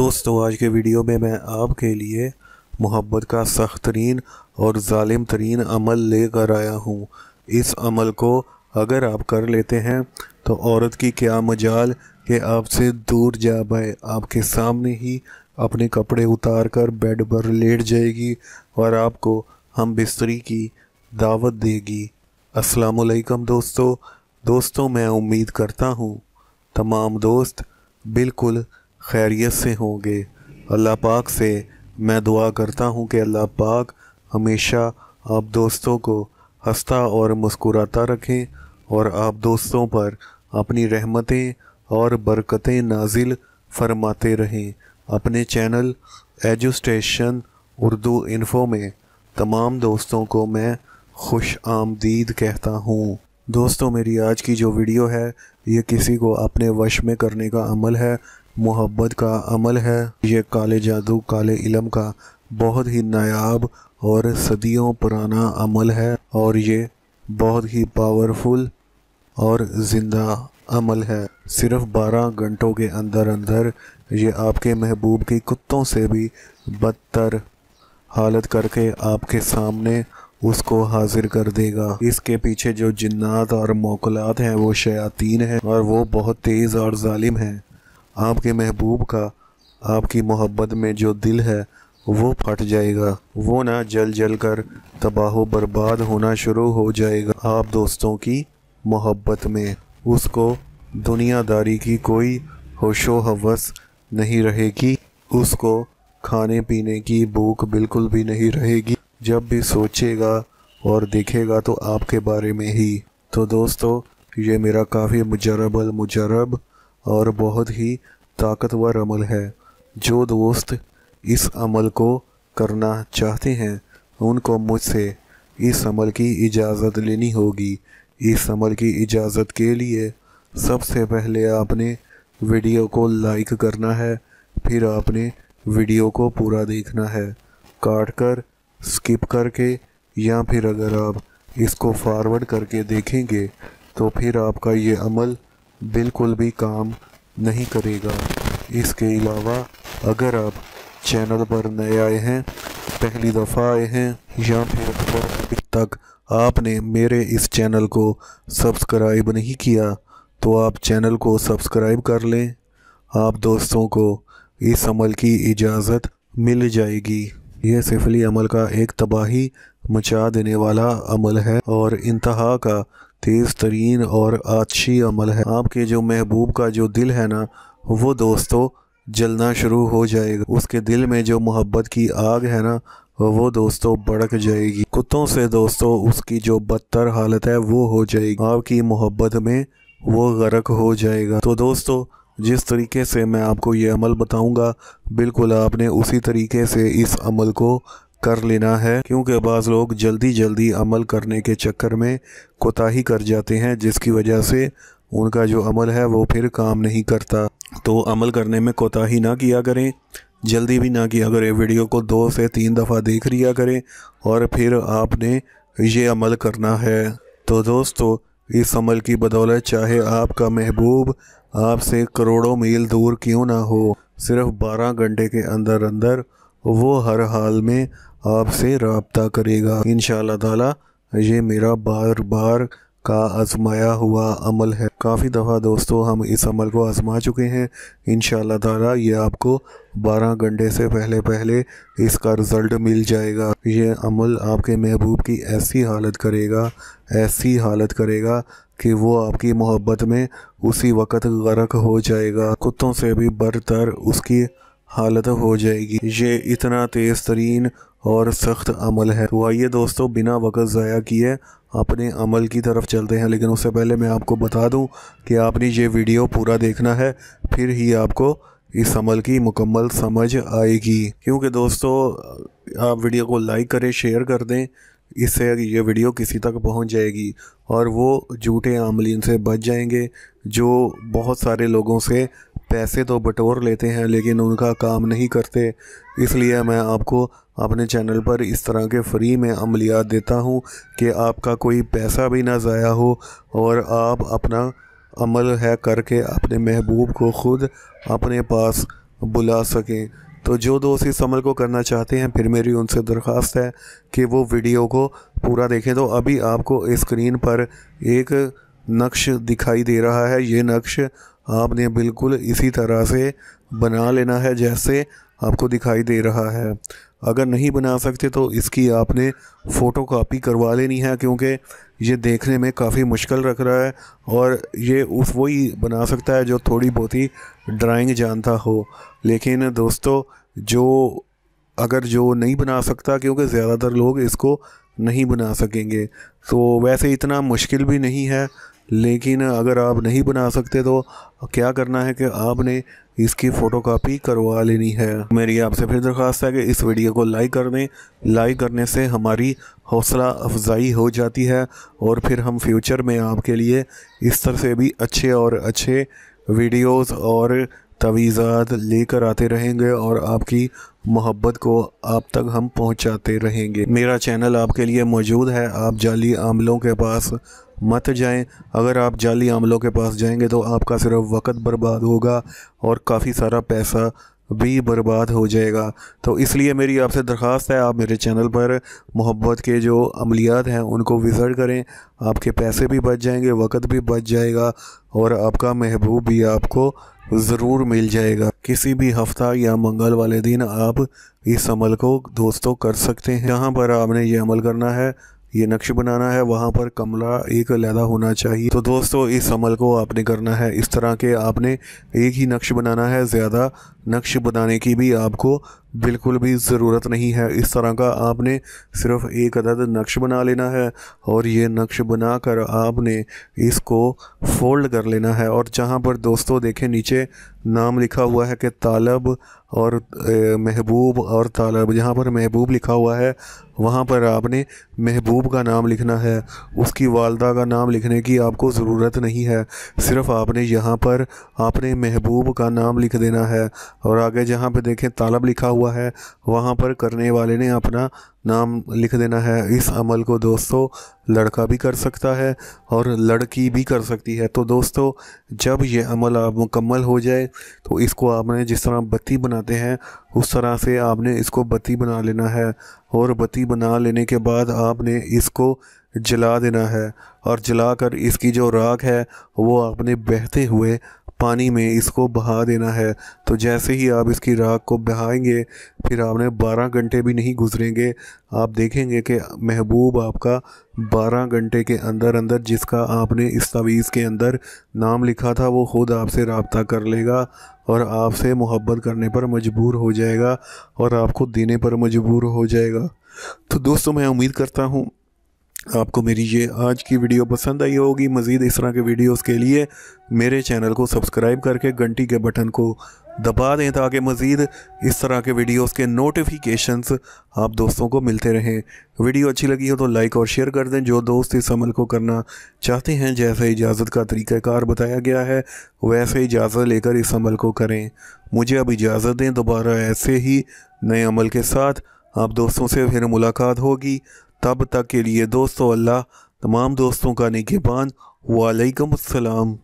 दोस्तों आज के वीडियो में मैं आपके लिए मोहब्बत का सख्त तरीन और ालिम तरीन अमल लेकर आया हूँ इस अमल को अगर आप कर लेते हैं तो औरत की क्या मजाल कि आपसे दूर जा पाए आपके सामने ही अपने कपड़े उतार कर बेड पर लेट जाएगी और आपको हम बिस्तरी की दावत देगी असलकम दोस्तों दोस्तों मैं उम्मीद करता हूँ तमाम दोस्त बिल्कुल खैरियत से होंगे अल्लाह पाक से मैं दुआ करता हूँ कि अल्लाह पाक हमेशा आप दोस्तों को हंसता और मुस्कुराता रखें और आप दोस्तों पर अपनी रहमतें और बरकतें नाजिल फरमाते रहें अपने चैनल एजुस्टेशन उर्दू इन्फो में तमाम दोस्तों को मैं खुश आमदीद कहता हूँ दोस्तों मेरी आज की जो वीडियो है ये किसी को अपने वश में करने का अमल है मोहब्बत का अमल है ये काले जादू काले इलम का बहुत ही नायाब और सदियों पुराना अमल है और ये बहुत ही पावरफुल और ज़िंदा अमल है सिर्फ 12 घंटों के अंदर अंदर ये आपके महबूब के कुत्तों से भी बदतर हालत करके आपके सामने उसको हाजिर कर देगा इसके पीछे जो जिन्नात और मोकलात हैं वो शयातीन हैं और वो बहुत तेज़ और जालिम हैं आपके महबूब का आपकी मोहब्बत में जो दिल है वो फट जाएगा वो ना जल जल कर तबाह बर्बाद होना शुरू हो जाएगा आप दोस्तों की मोहब्बत में उसको दुनियादारी की कोई होशो हवस नहीं रहेगी उसको खाने पीने की भूख बिल्कुल भी नहीं रहेगी जब भी सोचेगा और देखेगा तो आपके बारे में ही तो दोस्तों ये मेरा काफ़ी मुजरब मुजरब और बहुत ही ताकतवर अमल है जो दोस्त इस अमल को करना चाहते हैं उनको मुझसे इस अमल की इजाज़त लेनी होगी इस अमल की इजाज़त के लिए सबसे पहले आपने वीडियो को लाइक करना है फिर आपने वीडियो को पूरा देखना है काट कर स्किप करके या फिर अगर आप इसको फॉरवर्ड करके देखेंगे तो फिर आपका ये अमल बिल्कुल भी काम नहीं करेगा इसके अलावा अगर आप चैनल पर नए आए हैं पहली दफ़ा आए हैं या फिर अभी तक आपने मेरे इस चैनल को सब्सक्राइब नहीं किया तो आप चैनल को सब्सक्राइब कर लें आप दोस्तों को इस अमल की इजाज़त मिल जाएगी यह सिफली अमल का एक तबाही मचा देने वाला अमल है और इंतहा का तेज़ तरीन और अच्छी अमल है आपके जो महबूब का जो दिल है ना वो दोस्तों जलना शुरू हो जाएगा उसके दिल में जो मोहब्बत की आग है ना वो दोस्तों भड़क जाएगी कुत्तों से दोस्तों उसकी जो बदतर हालत है वो हो जाएगी आपकी मोहब्बत में वो गरक हो जाएगा तो दोस्तों जिस तरीके से मैं आपको ये अमल बताऊंगा बिल्कुल आपने उसी तरीके से इस अमल को कर लेना है क्योंकि बाज़ लोग जल्दी जल्दी अमल करने के चक्कर में कोताही कर जाते हैं जिसकी वजह से उनका जो अमल है वो फिर काम नहीं करता तो अमल करने में कोताही ना किया करें जल्दी भी ना किया करें वीडियो को दो से तीन दफ़ा देख लिया करें और फिर आपने ये अमल करना है तो दोस्तों इस अमल की बदौलत चाहे आपका महबूब आपसे करोड़ों मील दूर क्यों ना हो सिर्फ 12 घंटे के अंदर अंदर वो हर हाल में आपसे रबता करेगा इन ताला ये मेरा बार बार का आजमाया हुआ अमल है काफ़ी दफ़ा दोस्तों हम इस अमल को आजमा चुके हैं इन ताला ये आपको 12 घंटे से पहले पहले इसका रिज़ल्ट मिल जाएगा ये अमल आपके महबूब की ऐसी हालत करेगा ऐसी हालत करेगा कि वो आपकी मोहब्बत में उसी वक्त गर्क हो जाएगा कुत्तों से भी बरतर उसकी हालत हो जाएगी ये इतना तेज़ तरीन और सख्त अमल है तो आइए दोस्तों बिना वक्त ज़ाया किए अपने अमल की तरफ चलते हैं लेकिन उससे पहले मैं आपको बता दूं कि आपने ये वीडियो पूरा देखना है फिर ही आपको इस अमल की मुकम्मल समझ आएगी क्योंकि दोस्तों आप वीडियो को लाइक करें शेयर कर दें इससे ये वीडियो किसी तक पहुंच जाएगी और वो झूठे आमलिन से बच जाएंगे जो बहुत सारे लोगों से पैसे तो बटोर लेते हैं लेकिन उनका काम नहीं करते इसलिए मैं आपको अपने चैनल पर इस तरह के फ्री में अमलियात देता हूँ कि आपका कोई पैसा भी ना ज़ाया हो और आप अपना अमल है करके अपने महबूब को ख़ुद अपने पास बुला सकें तो जो दोस्त इस अमल को करना चाहते हैं फिर मेरी उनसे दरख्वास्त है कि वो वीडियो को पूरा देखें तो अभी आपको स्क्रीन पर एक नक्श दिखाई दे रहा है ये नक्श आपने बिल्कुल इसी तरह से बना लेना है जैसे आपको दिखाई दे रहा है अगर नहीं बना सकते तो इसकी आपने फ़ोटो कापी करवा लेनी है क्योंकि ये देखने में काफ़ी मुश्किल रख रहा है और ये उस वही बना सकता है जो थोड़ी बहुत ही ड्राइंग जानता हो लेकिन दोस्तों जो अगर जो नहीं बना सकता क्योंकि ज़्यादातर लोग इसको नहीं बना सकेंगे तो वैसे इतना मुश्किल भी नहीं है लेकिन अगर आप नहीं बना सकते तो क्या करना है कि आपने इसकी फ़ोटोकॉपी करवा लेनी है मेरी आपसे फिर दरख्वास्त है कि इस वीडियो को लाइक कर दें लाइक करने से हमारी हौसला अफजाई हो जाती है और फिर हम फ्यूचर में आपके लिए इस तरह से भी अच्छे और अच्छे वीडियोस और तवीज़ात लेकर आते रहेंगे और आपकी मोहब्बत को आप तक हम पहुंचाते रहेंगे मेरा चैनल आपके लिए मौजूद है आप जाली आमलों के पास मत जाएं अगर आप जाली आमलों के पास जाएंगे तो आपका सिर्फ वक्त बर्बाद होगा और काफ़ी सारा पैसा भी बर्बाद हो जाएगा तो इसलिए मेरी आपसे दरख्वास्त है आप मेरे चैनल पर मोहब्बत के जो अमलियात हैं उनको विज़िट करें आपके पैसे भी बच जाएंगे वक्त भी बच जाएगा और आपका महबूब भी आपको ज़रूर मिल जाएगा किसी भी हफ्ता या मंगल वाले दिन आप इस अमल को दोस्तों कर सकते हैं यहाँ पर आपने ये अमल करना है ये नक्श बनाना है वहाँ पर कमला एक लैदा होना चाहिए तो दोस्तों इस अमल को आपने करना है इस तरह के आपने एक ही नक्श बनाना है ज़्यादा नक्श बनाने की भी आपको बिल्कुल भी ज़रूरत नहीं है इस तरह का आपने सिर्फ एक अदद नक्श बना लेना है और ये नक्श बना कर आपने इसको फोल्ड कर लेना है और जहाँ पर दोस्तों देखें नीचे नाम लिखा हुआ है कि तालब और महबूब और तालब जहाँ पर महबूब लिखा हुआ है वहाँ पर आपने महबूब का नाम लिखना है उसकी वालदा का नाम लिखने की आपको ज़रूरत नहीं है सिर्फ आपने यहाँ पर आपने महबूब का नाम लिख देना है और आगे जहाँ पर देखें तालब लिखा हुआ हुआ है वहाँ पर करने वाले ने अपना नाम लिख देना है इस अमल को दोस्तों लड़का भी कर सकता है और लड़की भी कर सकती है तो दोस्तों जब यह अमल आप मुकम्मल हो जाए तो इसको आपने जिस तरह बत्ती बनाते हैं उस तरह से आपने इसको बत्ती बना लेना है और बत्ती बना लेने के बाद आपने इसको जला देना है और जला कर इसकी जो राख है वो आपने बहते हुए पानी में इसको बहा देना है तो जैसे ही आप इसकी राख को बहाएंगे फिर आपने 12 घंटे भी नहीं गुजरेंगे आप देखेंगे कि महबूब आपका 12 घंटे के अंदर अंदर जिसका आपने इस तवीज़ के अंदर नाम लिखा था वो ख़ुद आपसे रबता कर लेगा और आपसे मोहब्बत करने पर मजबूर हो जाएगा और आपको देने पर मजबूर हो जाएगा तो दोस्तों मैं उम्मीद करता हूँ आपको मेरी ये आज की वीडियो पसंद आई होगी मज़ीद इस तरह के वीडियोस के लिए मेरे चैनल को सब्सक्राइब करके घंटी के बटन को दबा दें ताकि मज़ीद इस तरह के वीडियोस के नोटिफिकेशंस आप दोस्तों को मिलते रहें वीडियो अच्छी लगी हो तो लाइक और शेयर कर दें जो दोस्त इस अमल को करना चाहते हैं जैसे इजाज़त का तरीक़ाकार बताया गया है वैसे इजाज़त लेकर इस अमल को करें मुझे अब इजाज़त दें दोबारा ऐसे ही नए अमल के साथ आप दोस्तों से फिर मुलाकात होगी तब तक के लिए दोस्तों अल्लाह तमाम दोस्तों का निगेबान वालेकुम असलम